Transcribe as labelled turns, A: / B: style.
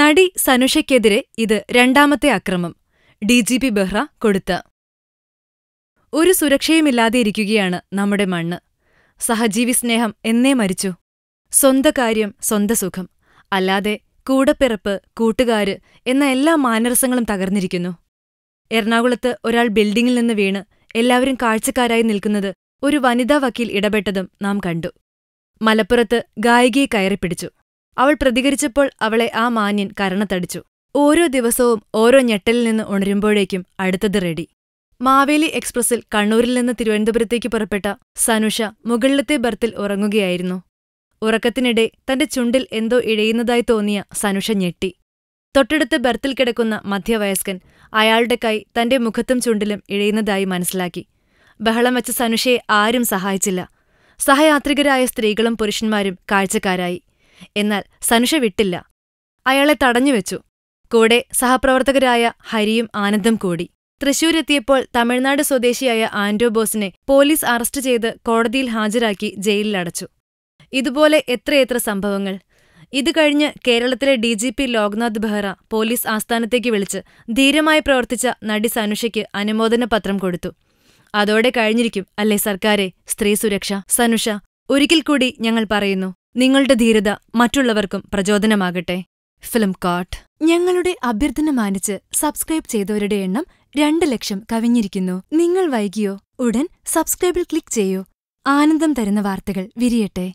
A: നടി സനുഷയ്ക്കെതിരെ ഇത് രണ്ടാമത്തെ അക്രമം ഡി ജി പി ബെഹ്റ കൊടുത്ത ഒരു സുരക്ഷയുമില്ലാതെ ഇരിക്കുകയാണ് നമ്മുടെ മണ്ണ് സഹജീവി സ്നേഹം എന്നേ മരിച്ചു സ്വന്തം കാര്യം സ്വന്ത സുഖം അല്ലാതെ കൂടപ്പിറപ്പ് കൂട്ടുകാര് എന്ന എല്ലാ മാനരസങ്ങളും തകർന്നിരിക്കുന്നു എറണാകുളത്ത് ഒരാൾ ബിൽഡിംഗിൽ നിന്ന് വീണ് എല്ലാവരും കാഴ്ചക്കാരായി നിൽക്കുന്നത് ഒരു വനിതാ വക്കീൽ ഇടപെട്ടതും നാം കണ്ടു മലപ്പുറത്ത് ഗായികയെ കയറിപ്പിടിച്ചു അവൾ പ്രതികരിച്ചപ്പോൾ അവളെ ആ മാന്യൻ കരണത്തടിച്ചു ഓരോ ദിവസവും ഓരോ ഞെട്ടലിൽ നിന്ന് ഉണരുമ്പോഴേക്കും അടുത്തത് റെഡി മാവേലി എക്സ്പ്രസിൽ കണ്ണൂരിൽ നിന്ന് തിരുവനന്തപുരത്തേക്ക് പുറപ്പെട്ട സനുഷ മുകളിലത്തെ ബർത്തിൽ ഉറങ്ങുകയായിരുന്നു ഉറക്കത്തിനിടെ തന്റെ ചുണ്ടിൽ എന്തോ ഇഴയുന്നതായി തോന്നിയ സനുഷ ഞെട്ടി തൊട്ടടുത്ത് ബർത്തിൽ കിടക്കുന്ന മധ്യവയസ്കൻ അയാളുടെ കൈ തന്റെ മുഖത്തും ചുണ്ടിലും ഇഴയുന്നതായി മനസ്സിലാക്കി ബഹളം വെച്ച സനുഷയെ ആരും സഹായിച്ചില്ല സഹയാത്രികരായ സ്ത്രീകളും പുരുഷന്മാരും കാഴ്ചക്കാരായി എന്നാൽ സനുഷ വിട്ടില്ല അയാളെ തടഞ്ഞുവെച്ചു കൂടെ സഹപ്രവർത്തകരായ ഹരിയും ആനന്ദം കൂടി തൃശൂരെത്തിയപ്പോൾ തമിഴ്നാട് സ്വദേശിയായ ആൻഡോ ബോസിനെ പോലീസ് അറസ്റ്റ് ചെയ്ത് കോടതിയിൽ ഹാജരാക്കി ജയിലിലടച്ചു ഇതുപോലെ എത്രയെത്ര സംഭവങ്ങൾ ഇത് കഴിഞ്ഞ് കേരളത്തിലെ D G P Loknath Behera police ആസ്ഥാനത്തേക്ക് വിളിച്ച് ധീരമായി പ്രവർത്തിച്ച നടി സനുഷയ്ക്ക് അനുമോദന പത്രം കൊടുത്തു അതോടെ കഴിഞ്ഞിരിക്കും അല്ലേ സർക്കാരെ സ്ത്രീ സുരക്ഷ സനുഷ ഒരിക്കൽ കൂടി ഞങ്ങൾ പറയുന്നു നിങ്ങളുടെ ധീരത മറ്റുള്ളവർക്കും പ്രചോദനമാകട്ടെ ഫിലിം കാട്ട് ഞങ്ങളുടെ അഭ്യർത്ഥന മാനിച്ച് സബ്സ്ക്രൈബ് ചെയ്തവരുടെ എണ്ണം രണ്ട് ലക്ഷം കവിഞ്ഞിരിക്കുന്നു നിങ്ങൾ വൈകിയോ ഉടൻ സബ്സ്ക്രൈബിൽ ക്ലിക്ക് ചെയ്യൂ ആനന്ദം തരുന്ന വാർത്തകൾ വിരിയട്ടെ